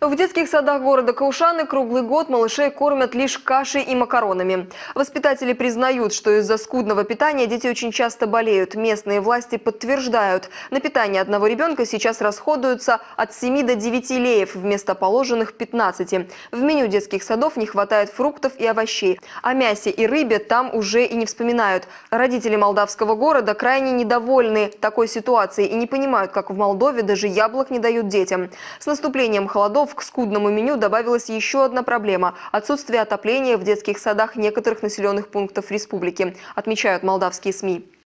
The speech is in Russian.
В детских садах города Каушаны круглый год малышей кормят лишь кашей и макаронами. Воспитатели признают, что из-за скудного питания дети очень часто болеют. Местные власти подтверждают, на питание одного ребенка сейчас расходуются от 7 до 9 леев вместо положенных 15. В меню детских садов не хватает фруктов и овощей. О а мясе и рыбе там уже и не вспоминают. Родители молдавского города крайне недовольны такой ситуацией и не понимают, как в Молдове даже яблок не дают детям. С наступлением холодов школ к скудному меню добавилась еще одна проблема – отсутствие отопления в детских садах некоторых населенных пунктов республики, отмечают молдавские СМИ.